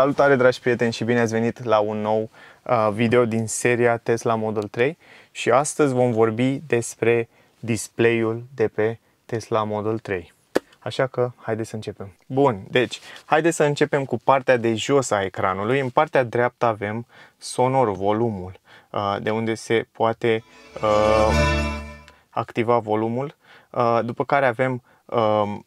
Salutare dragi prieteni și bine ați venit la un nou uh, video din seria Tesla Model 3 și astăzi vom vorbi despre display-ul de pe Tesla Model 3. Așa că haideți să începem. Bun, deci haideți să începem cu partea de jos a ecranului. În partea dreaptă avem sonor, volumul, uh, de unde se poate uh, activa volumul, după care avem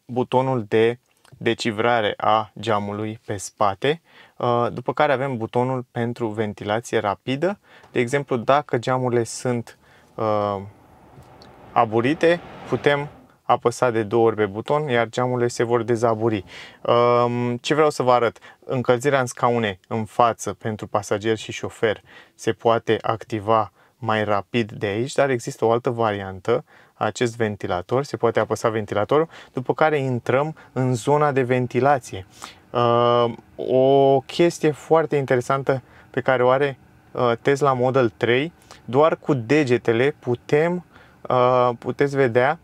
butonul de decivrare a geamului pe spate, Uh, după care avem butonul pentru ventilație rapidă. De exemplu, dacă geamurile sunt uh, aburite, putem apăsa de două ori pe buton, iar geamurile se vor dezaburi. Um, ce vreau să vă arăt? Încălzirea în scaune în față pentru pasager și șofer se poate activa mai rapid de aici, dar există o altă variantă acest ventilator, se poate apăsa ventilatorul, după care intrăm în zona de ventilație. Uh, o chestie foarte interesantă pe care o are uh, Tesla Model 3, doar cu degetele putem, uh, puteți vedea,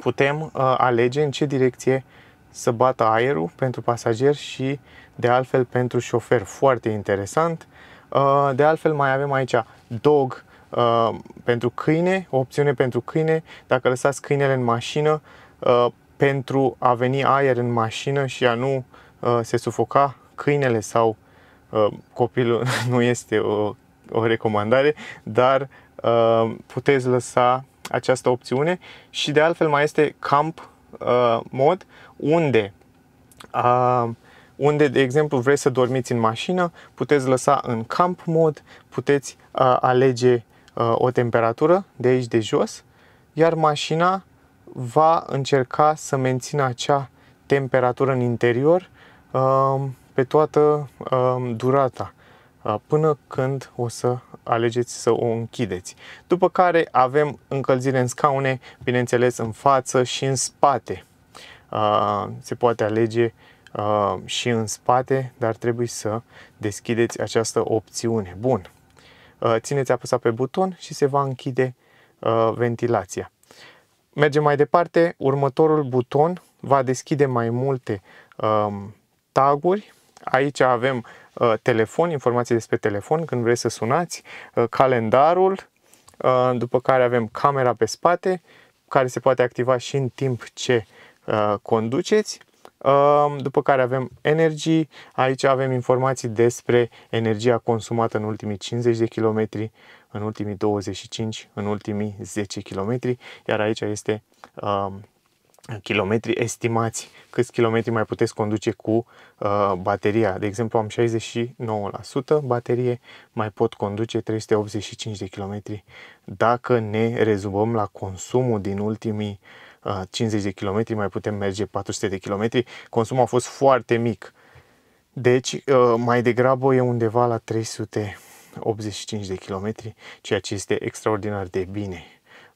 putem alege în ce direcție să bată aerul pentru pasager și de altfel pentru șofer. Foarte interesant. De altfel mai avem aici dog pentru câine, o opțiune pentru câine, dacă lăsați câinele în mașină pentru a veni aer în mașină și a nu Uh, se sufoca câinele sau uh, copilul, nu este o, o recomandare, dar uh, puteți lăsa această opțiune și de altfel mai este camp mod unde unde, de exemplu, vrei să dormiți în mașină, puteți lăsa în camp mod, puteți alege o temperatură de aici de jos, iar mașina va încerca să mențină acea temperatură în interior pe toată durata, până când o să alegeți să o închideți. După care avem încălzire în scaune, bineînțeles în față și în spate. Se poate alege și în spate, dar trebuie să deschideți această opțiune. Bun. Țineți apăsat pe buton și se va închide ventilația. Mergem mai departe, următorul buton va deschide mai multe taguri. Aici avem uh, telefon, informații despre telefon, când vreți să sunați, uh, calendarul, uh, după care avem camera pe spate, care se poate activa și în timp ce conduceți. După care avem energie. aici avem informații despre energia consumată în ultimii 50 de kilometri, în ultimii 25, în ultimii 10 km, iar aici este kilometri estimați, câți kilometri mai puteți conduce cu uh, bateria. De exemplu, am 69% baterie, mai pot conduce 385 de kilometri. Dacă ne rezumăm la consumul din ultimii uh, 50 de kilometri, mai putem merge 400 de kilometri. Consumul a fost foarte mic. Deci, uh, mai degrabă e undeva la 385 de kilometri, ceea ce este extraordinar de bine.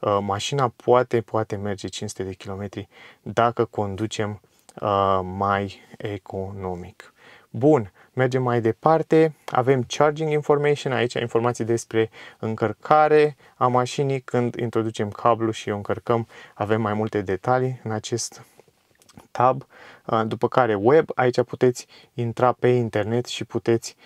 Uh, mașina poate, poate merge 500 de kilometri dacă conducem uh, mai economic. Bun, mergem mai departe, avem charging information, aici informații despre încărcare a mașinii, când introducem cablu și o încărcăm, avem mai multe detalii în acest tab, uh, după care web, aici puteți intra pe internet și puteți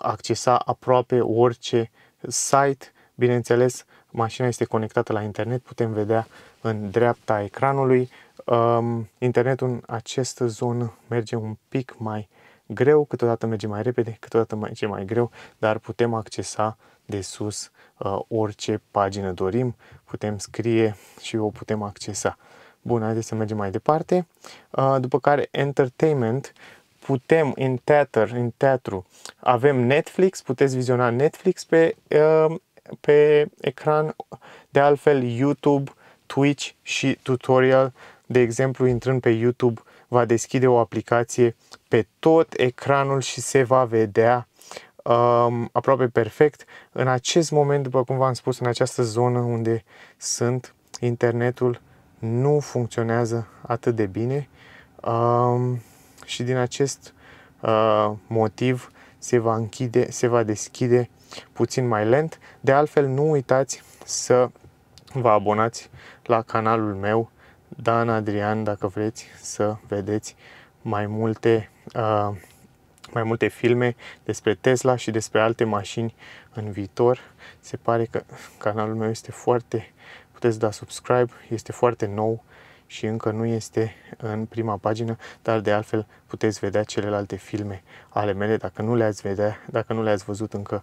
accesa aproape orice site, bineînțeles mașina este conectată la internet, putem vedea în dreapta ecranului. Um, internetul în această zonă merge un pic mai greu, câteodată merge mai repede, câteodată merge mai greu, dar putem accesa de sus uh, orice pagină dorim, putem scrie și o putem accesa. Bun, haideți să mergem mai departe. Uh, după care Entertainment, putem în teatru, în teatru, avem Netflix, puteți viziona Netflix pe uh, pe ecran, de altfel YouTube, Twitch și tutorial, de exemplu intrând pe YouTube, va deschide o aplicație pe tot ecranul și se va vedea um, aproape perfect. În acest moment, după cum v-am spus, în această zonă unde sunt, internetul nu funcționează atât de bine um, și din acest uh, motiv se va, închide, se va deschide puțin mai lent. De altfel, nu uitați să vă abonați la canalul meu Dan Adrian dacă vreți să vedeți mai multe, uh, mai multe filme despre Tesla și despre alte mașini în viitor. Se pare că canalul meu este foarte, puteți da subscribe, este foarte nou și încă nu este în prima pagină, dar de altfel puteți vedea celelalte filme ale mele. Dacă nu le-ați, vedea, dacă nu le-ați văzut încă,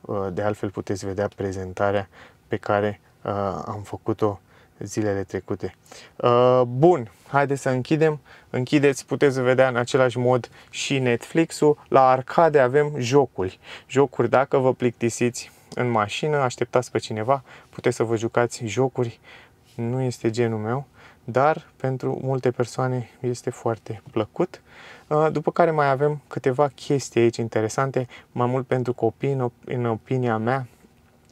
uh, de altfel puteți vedea prezentarea pe care uh, am făcut-o zilele trecute. Uh, bun, haideți să închidem. Închideți, puteți vedea în același mod și Netflix-ul. La arcade avem jocuri. Jocuri, dacă vă plictisiți în mașină, așteptați pe cineva, puteți să vă jucați jocuri. Nu este genul meu dar pentru multe persoane este foarte plăcut. Uh, după care mai avem câteva chestii aici interesante, mai mult pentru copii, în, opinia mea,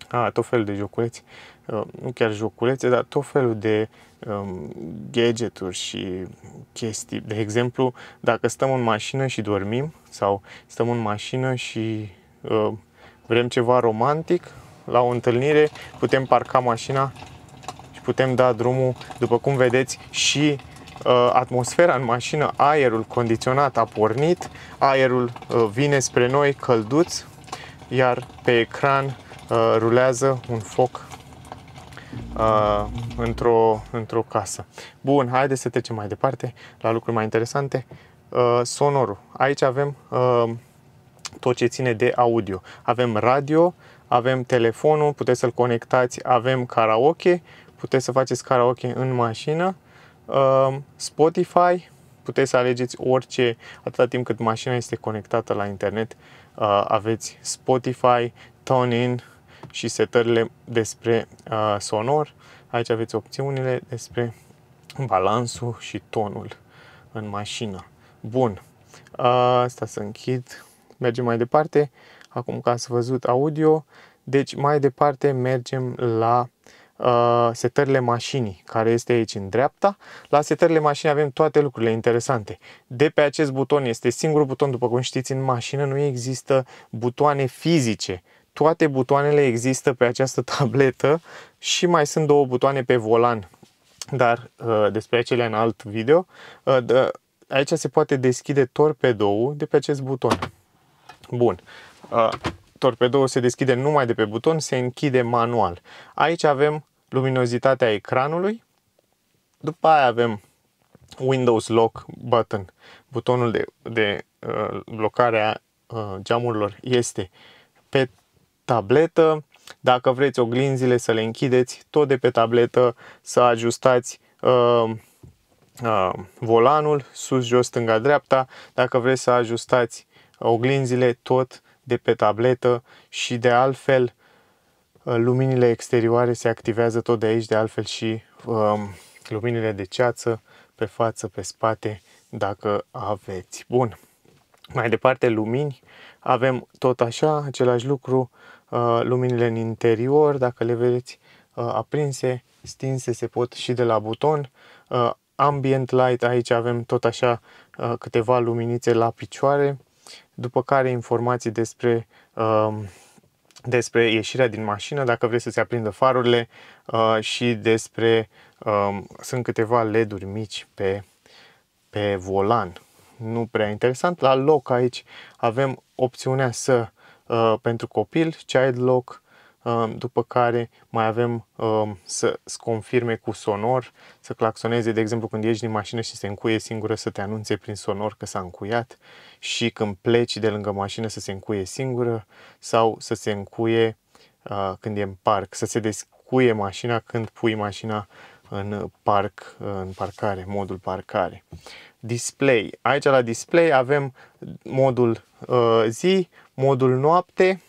a, tot felul de joculeți, uh, nu chiar joculețe, dar tot felul de um, gadgeturi și chestii. De exemplu, dacă stăm în mașină și dormim sau stăm în mașină și uh, vrem ceva romantic, la o întâlnire putem parca mașina putem da drumul, după cum vedeți, și uh, atmosfera în mașină, aerul condiționat a pornit, aerul uh, vine spre noi călduț, iar pe ecran uh, rulează un foc uh, într-o, într-o casă. Bun, haideți să trecem mai departe la lucruri mai interesante. Uh, sonorul. Aici avem uh, tot ce ține de audio. Avem radio, avem telefonul, puteți să-l conectați, avem karaoke, puteți să faceți karaoke în mașină. Ehm, Spotify, puteți să alegeți orice, atâta timp cât mașina este conectată la internet, eh, aveți Spotify, TuneIn și setările despre eh, sonor. Aici aveți opțiunile despre balansul și tonul în mașină. Bun, eh, asta să închid, mergem mai departe. Acum că ați văzut audio, deci mai departe mergem la Uh, setările mașinii, care este aici în dreapta. La setările mașinii avem toate lucrurile interesante. De pe acest buton este singurul buton, după cum știți, în mașină nu există butoane fizice. Toate butoanele există pe această tabletă și mai sunt două butoane pe volan, dar uh, despre acelea în alt video. Uh, aici se poate deschide torpedoul de pe acest buton. Bun torpedoul se deschide numai de pe buton, se închide manual. Aici avem luminozitatea ecranului, după aia avem Windows Lock Button. Butonul de, de uh, blocare a uh, geamurilor este pe tabletă. Dacă vreți oglinzile să le închideți, tot de pe tabletă să ajustați uh, uh, volanul, sus, jos, stânga, dreapta. Dacă vreți să ajustați oglinzile, tot de pe tabletă și de altfel uh, luminile exterioare se activează tot de aici, de altfel și um, luminile de ceață pe față, pe spate, dacă aveți. Bun. Mai departe, lumini. Avem tot așa, același lucru, uh, luminile în interior, dacă le vedeți uh, aprinse, stinse, se pot și de la buton. ambient light, aici avem tot așa câteva luminițe la picioare după care informații despre, um, despre ieșirea din mașină, dacă vrei să se aprindă farurile uh, și despre, um, sunt câteva LED-uri mici pe, pe volan. Nu prea interesant. La loc aici avem opțiunea să, uh, pentru copil, child lock, Um, după care mai avem um, să confirme cu sonor, să claxoneze, de exemplu, când ieși din mașină și se încuie singură, să te anunțe prin sonor că s-a încuiat și când pleci de lângă mașină să se încuie singură sau să se încuie uh, când e în parc, să se descuie mașina când pui mașina în parc, uh, în parcare, modul parcare. Display. Aici la display avem modul uh, zi, modul noapte,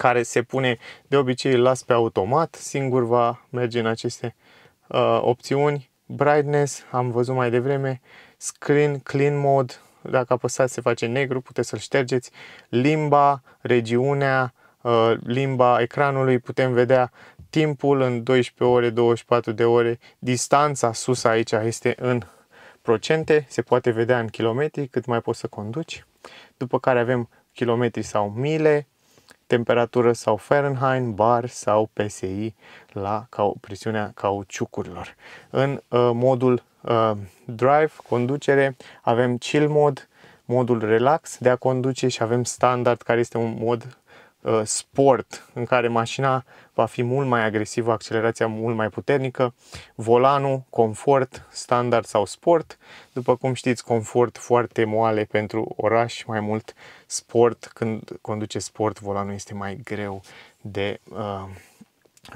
care se pune de obicei las pe automat, singur va merge în aceste uh, opțiuni. Brightness, am văzut mai devreme, Screen, Clean Mode, dacă apăsați se face negru, puteți să-l ștergeți, limba, regiunea, uh, limba ecranului, putem vedea timpul în 12 ore, 24 de ore, distanța sus aici este în procente, se poate vedea în kilometri cât mai poți să conduci, după care avem kilometri sau mile, temperatură sau Fahrenheit, bar sau PSI la cau presiunea cauciucurilor. În uh, modul uh, drive, conducere, avem chill mode, modul relax de a conduce și avem standard care este un mod Uh, sport în care mașina va fi mult mai agresivă, accelerația mult mai puternică, volanul, confort, standard sau sport. După cum știți, confort foarte moale pentru oraș, mai mult sport, când conduce sport, volanul este mai greu de uh,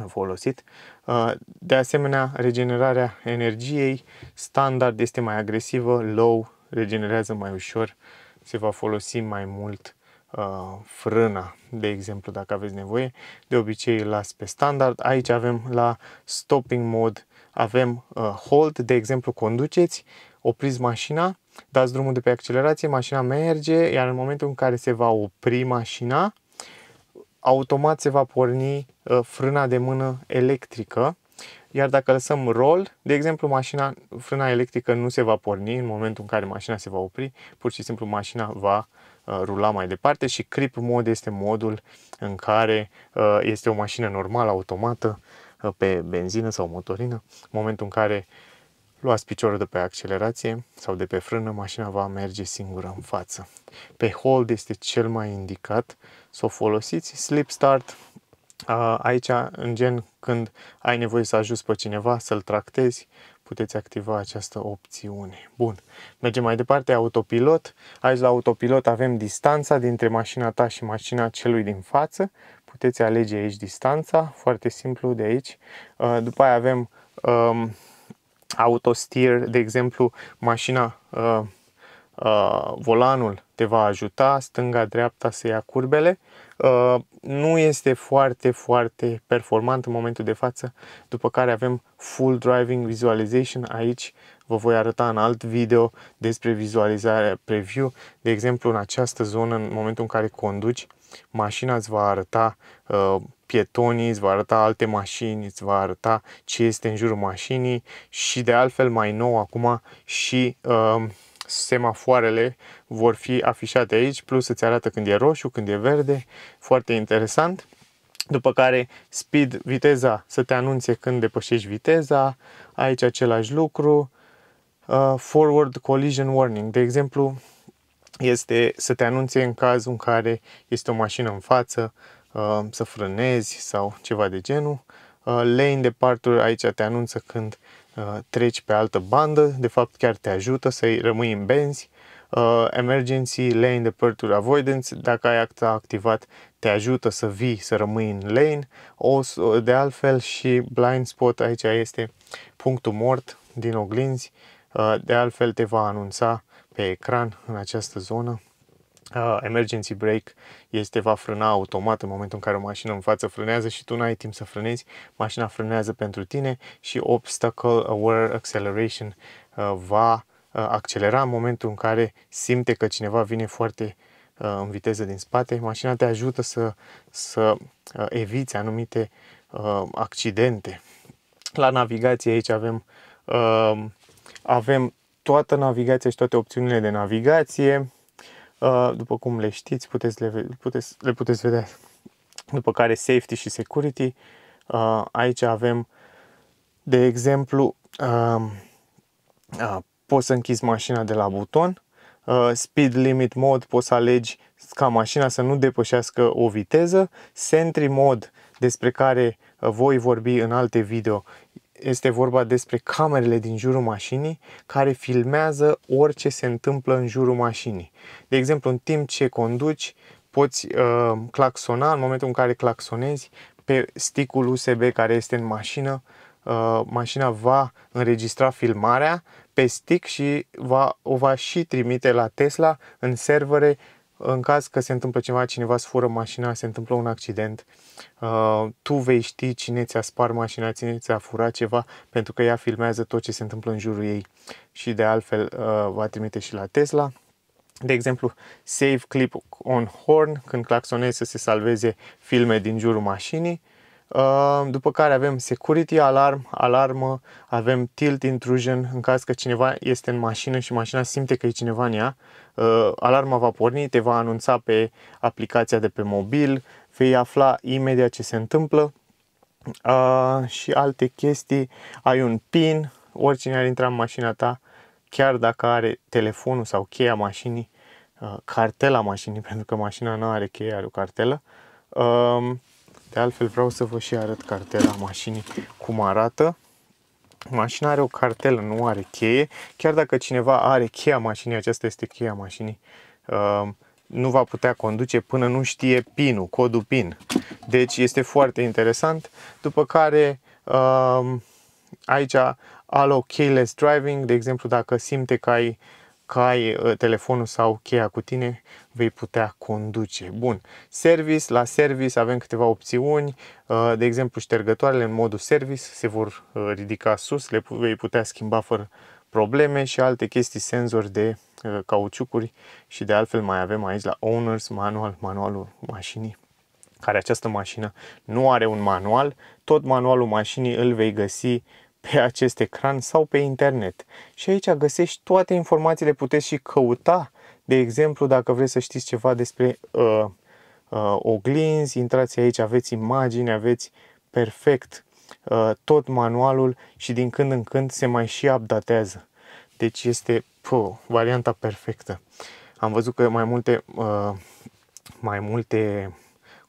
folosit. Uh, de asemenea, regenerarea energiei, standard este mai agresivă, low regenerează mai ușor, se va folosi mai mult Uh, frâna, de exemplu, dacă aveți nevoie. De obicei îl las pe standard. Aici avem la stopping mode, avem uh, hold, de exemplu, conduceți, opriți mașina, dați drumul de pe accelerație, mașina merge, iar în momentul în care se va opri mașina, automat se va porni uh, frâna de mână electrică, iar dacă lăsăm rol, de exemplu, mașina, frâna electrică nu se va porni în momentul în care mașina se va opri, pur și simplu mașina va uh, Uh, rula mai departe și creep mode este modul în care uh, este o mașină normală, automată, uh, pe benzină sau motorină. În momentul în care luați piciorul de pe accelerație sau de pe frână, mașina va merge singură în față. Pe hold este cel mai indicat să o folosiți. Slip start aici, în gen, când ai nevoie să ajuți pe cineva, să-l tractezi, puteți activa această opțiune. Bun, mergem mai departe, autopilot. Aici la autopilot avem distanța dintre mașina ta și mașina celui din față. Puteți alege aici distanța, foarte simplu de aici. Uh, după aia avem um, autosteer, de exemplu, mașina, uh, uh, volanul te va ajuta, stânga-dreapta să ia curbele. Uh, nu este foarte, foarte performant în momentul de față, după care avem Full Driving Visualization aici, vă voi arăta în alt video despre vizualizarea preview, de exemplu în această zonă, în momentul în care conduci, mașina îți va arăta uh, pietonii, îți va arăta alte mașini, îți va arăta ce este în jurul mașinii și de altfel mai nou acum și uh, semafoarele vor fi afișate aici, plus îți arată când e roșu, când e verde, foarte interesant. După care speed, viteza, să te anunțe când depășești viteza, aici același lucru. Uh, forward collision warning, de exemplu, este să te anunțe în cazul în care este o mașină în față, uh, să frânezi sau ceva de genul. Uh, lane departure, aici te anunță când Uh, treci pe altă bandă, de fapt chiar te ajută să rămâi în benzi. Uh, emergency Lane Departure Avoidance, dacă ai acta activat, te ajută să vii, să rămâi în lane. O, de altfel și Blind Spot, aici este punctul mort din oglinzi, uh, de altfel te va anunța pe ecran în această zonă uh, emergency brake este va frâna automat în momentul în care o mașină în față frânează și tu n-ai timp să frânezi, mașina frânează pentru tine și obstacle aware acceleration uh, va uh, accelera în momentul în care simte că cineva vine foarte uh, în viteză din spate, mașina te ajută să, să uh, eviți anumite uh, accidente. La navigație aici avem, uh, avem toată navigația și toate opțiunile de navigație, Uh, după cum le știți, puteți le, puteți, le puteți vedea. După care safety și security, uh, aici avem, de exemplu, um, uh, poți să închizi mașina de la buton, speed limit mode, poți să alegi ca mașina să nu depășească o viteză, sentry mode, despre care voi vorbi în alte video, este vorba despre camerele din jurul mașinii care filmează orice se întâmplă în jurul mașinii. De exemplu, în timp ce conduci, poți uh, claxona, în momentul în care claxonezi, pe sticul USB care este în mașină, uh, mașina va înregistra filmarea pe stick și va, o va și trimite la Tesla în servere în caz că se întâmplă ceva, cineva îți fură mașina, se întâmplă un accident, uh, tu vei ști cine ți-a spar mașina, cine ți-a furat ceva, pentru că ea filmează tot ce se întâmplă în jurul ei și de altfel uh, va trimite și la Tesla. De exemplu, save clip on horn, când claxonezi să se salveze filme din jurul mașinii, Ehm, după care avem security alarm, alarmă, avem tilt intrusion în caz că cineva este în mașină și mașina simte că e cineva în ea. Ehm, alarma va porni, te va anunța pe aplicația de pe mobil, vei afla imediat ce se întâmplă ehm, și alte chestii. Ai un pin, oricine ar intra în mașina ta, chiar dacă are telefonul sau cheia mașinii, cartela mașinii, pentru că mașina nu are cheie, are o cartelă de altfel vreau să vă și arăt cartela mașinii cum arată. Mașina are o cartelă, nu are cheie. Chiar dacă cineva are cheia mașinii, aceasta este cheia mașinii, uh, nu va putea conduce până nu știe PIN-ul, codul PIN. Deci este foarte interesant. După care uh, aici alo keyless driving, de exemplu dacă simte că ai că ai uh, telefonul sau cheia cu tine, vei putea conduce. Bun, service, la service avem câteva opțiuni, uh, de exemplu ștergătoarele în modul service se vor uh, ridica sus, le vei putea schimba fără probleme și alte chestii, senzori de cauciucuri și de altfel mai avem aici la Owners Manual, manualul mașinii care această mașină nu are un manual, tot manualul mașinii îl vei găsi pe acest ecran sau pe internet. Și aici găsești toate informațiile, puteți și căuta, de exemplu, dacă vreți să știți ceva despre uh, uh, oglinzi, intrați aici, aveți imagini, aveți perfect uh, tot manualul și din când în când se mai și updatează. Deci este pă, varianta perfectă. Am văzut că mai multe, uh, mai multe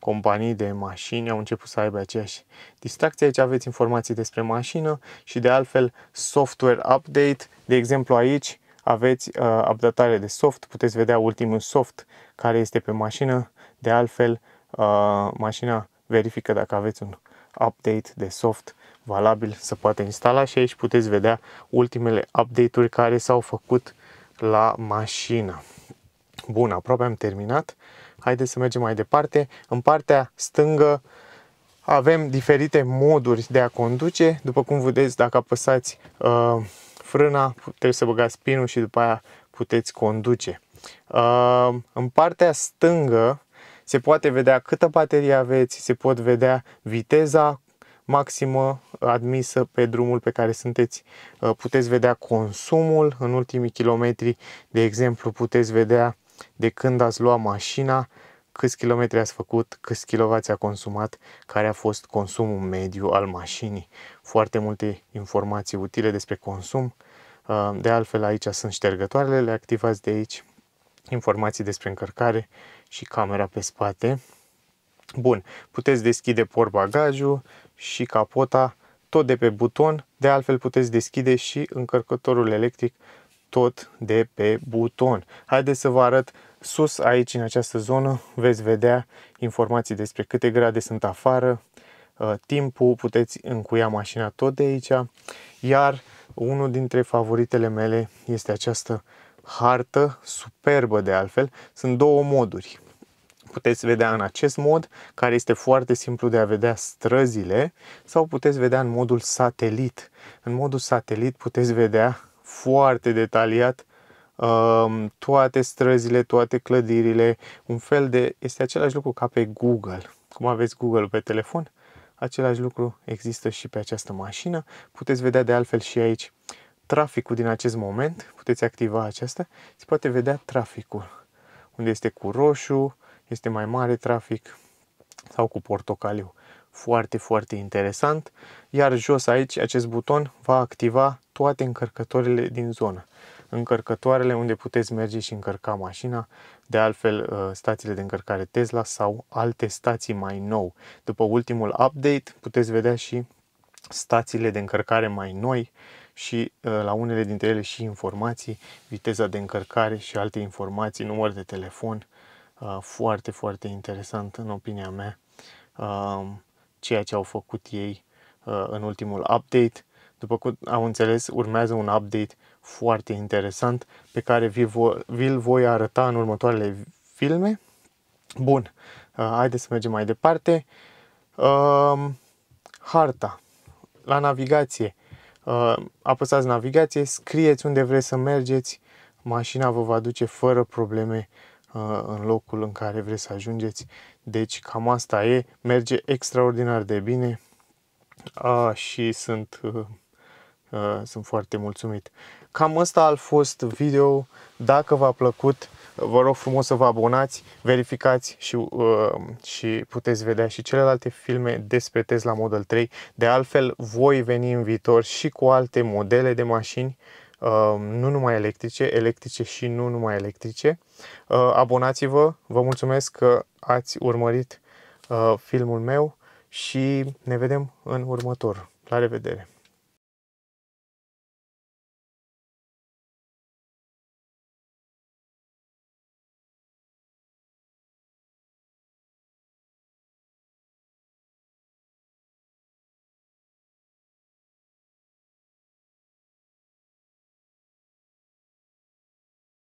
companii de mașini au început să aibă aceeași distracție. Aici aveți informații despre mașină și de altfel software update. De exemplu aici aveți uh, updatare de soft, puteți vedea ultimul soft care este pe mașină. De altfel, uh, mașina verifică dacă aveți un update de soft valabil să poate instala și aici puteți vedea ultimele update-uri care s-au făcut la mașină. Bun, aproape am terminat. Haideți să mergem mai departe. În partea stângă avem diferite moduri de a conduce. După cum vedeți, dacă apăsați uh, frâna, trebuie să băgați pinul și după aia puteți conduce. Uh, în partea stângă se poate vedea câtă baterie aveți, se pot vedea viteza maximă admisă pe drumul pe care sunteți. Uh, puteți vedea consumul în ultimii kilometri, de exemplu, puteți vedea de când ați luat mașina, câți kilometri ați făcut, câți kilovați a consumat, care a fost consumul mediu al mașinii. Foarte multe informații utile despre consum. Uh, de altfel, aici sunt ștergătoarele, le activați de aici. Informații despre încărcare și camera pe spate. Bun, puteți deschide portbagajul și capota tot de pe buton, de altfel puteți deschide și încărcătorul electric tot de pe buton. Haideți să vă arăt sus aici în această zonă, veți vedea informații despre câte grade sunt afară, uh, timpul, puteți încuia mașina tot de aici, iar unul dintre favoritele mele este această hartă superbă de altfel. Sunt două moduri. Puteți vedea în acest mod, care este foarte simplu de a vedea străzile, sau puteți vedea în modul satelit. În modul satelit puteți vedea foarte detaliat um, toate străzile, toate clădirile, un fel de, este același lucru ca pe Google. Cum aveți Google pe telefon, același lucru există și pe această mașină. Puteți vedea de altfel și aici traficul din acest moment, puteți activa aceasta, se poate vedea traficul, unde este cu roșu, este mai mare trafic sau cu portocaliu foarte, foarte interesant, iar jos aici acest buton va activa toate încărcătoarele din zonă. Încărcătoarele unde puteți merge și încărca mașina, de altfel uh, stațiile de încărcare Tesla sau alte stații mai nou. După ultimul update puteți vedea și stațiile de încărcare mai noi și uh, la unele dintre ele și informații, viteza de încărcare și alte informații, număr de telefon, uh, foarte, foarte interesant în opinia mea ceea ce au făcut ei uh, în ultimul update. După cum am înțeles, urmează un update foarte interesant pe care vi-l voi arăta în următoarele filme. Bun, uh, haideți să mergem mai departe. Um, harta. La navigație. Uh, apăsați navigație, scrieți unde vreți să mergeți, mașina vă va duce fără probleme în locul în care vreți să ajungeți deci cam asta e, merge extraordinar de bine a, și sunt, a, uh, uh, sunt foarte mulțumit. Cam ăsta a fost video, dacă v-a plăcut, vă rog frumos să vă abonați, verificați și, uh, și puteți vedea și celelalte filme despre Tesla Model 3. De altfel, voi veni în viitor și cu alte modele de mașini Um, nu numai electrice, electrice și nu numai electrice. Uh, abonați-vă, vă mulțumesc că ați urmărit uh, filmul meu și ne vedem în următor. La revedere!